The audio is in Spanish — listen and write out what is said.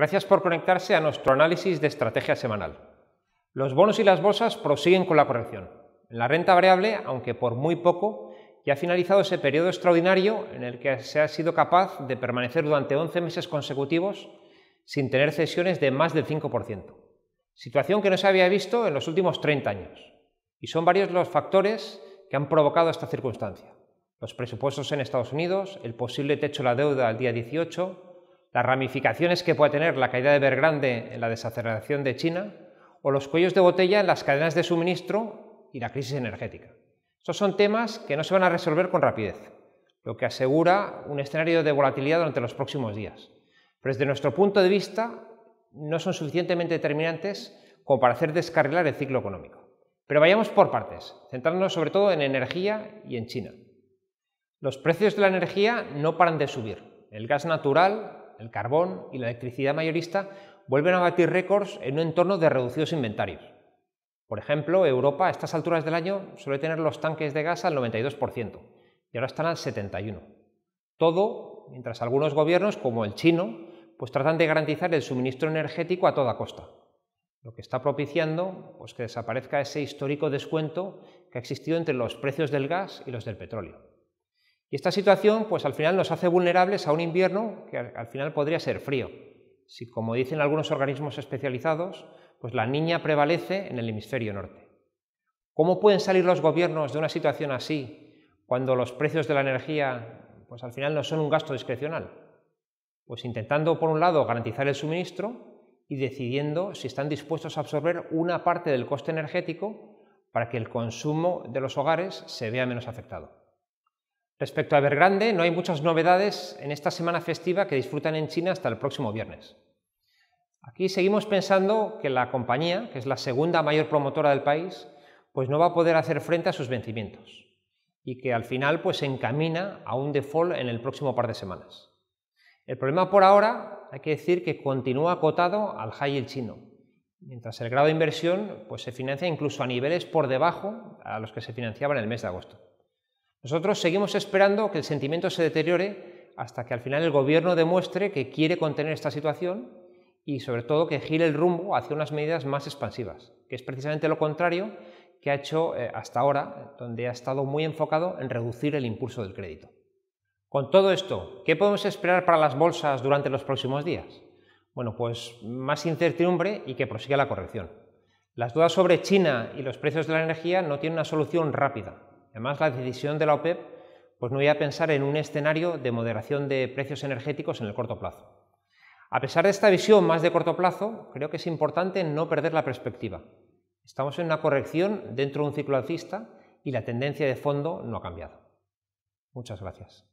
Gracias por conectarse a nuestro análisis de estrategia semanal. Los bonos y las bolsas prosiguen con la corrección. En la renta variable, aunque por muy poco, ya ha finalizado ese periodo extraordinario en el que se ha sido capaz de permanecer durante 11 meses consecutivos sin tener cesiones de más del 5%, situación que no se había visto en los últimos 30 años. Y son varios los factores que han provocado esta circunstancia. Los presupuestos en Estados Unidos, el posible techo de la deuda al día 18, las ramificaciones que pueda tener la caída de Bergrande en la desaceleración de China o los cuellos de botella en las cadenas de suministro y la crisis energética. Estos son temas que no se van a resolver con rapidez, lo que asegura un escenario de volatilidad durante los próximos días. Pero desde nuestro punto de vista no son suficientemente determinantes como para hacer descarrilar el ciclo económico. Pero vayamos por partes, centrándonos sobre todo en energía y en China. Los precios de la energía no paran de subir. El gas natural el carbón y la electricidad mayorista vuelven a batir récords en un entorno de reducidos inventarios. Por ejemplo, Europa a estas alturas del año suele tener los tanques de gas al 92% y ahora están al 71%. Todo mientras algunos gobiernos, como el chino, pues tratan de garantizar el suministro energético a toda costa, lo que está propiciando pues, que desaparezca ese histórico descuento que ha existido entre los precios del gas y los del petróleo. Y esta situación, pues al final nos hace vulnerables a un invierno que al final podría ser frío. Si, como dicen algunos organismos especializados, pues la niña prevalece en el hemisferio norte. ¿Cómo pueden salir los gobiernos de una situación así cuando los precios de la energía, pues al final no son un gasto discrecional? Pues intentando, por un lado, garantizar el suministro y decidiendo si están dispuestos a absorber una parte del coste energético para que el consumo de los hogares se vea menos afectado. Respecto a Evergrande, no hay muchas novedades en esta semana festiva que disfrutan en China hasta el próximo viernes. Aquí seguimos pensando que la compañía, que es la segunda mayor promotora del país, pues no va a poder hacer frente a sus vencimientos y que al final pues se encamina a un default en el próximo par de semanas. El problema por ahora, hay que decir que continúa acotado al high el chino, mientras el grado de inversión pues se financia incluso a niveles por debajo a los que se financiaba en el mes de agosto. Nosotros seguimos esperando que el sentimiento se deteriore hasta que al final el gobierno demuestre que quiere contener esta situación y sobre todo que gire el rumbo hacia unas medidas más expansivas, que es precisamente lo contrario que ha hecho eh, hasta ahora, donde ha estado muy enfocado en reducir el impulso del crédito. Con todo esto, ¿qué podemos esperar para las bolsas durante los próximos días? Bueno, pues más incertidumbre y que prosiga la corrección. Las dudas sobre China y los precios de la energía no tienen una solución rápida, Además, la decisión de la OPEP pues, no iba a pensar en un escenario de moderación de precios energéticos en el corto plazo. A pesar de esta visión más de corto plazo, creo que es importante no perder la perspectiva. Estamos en una corrección dentro de un ciclo alcista y la tendencia de fondo no ha cambiado. Muchas gracias.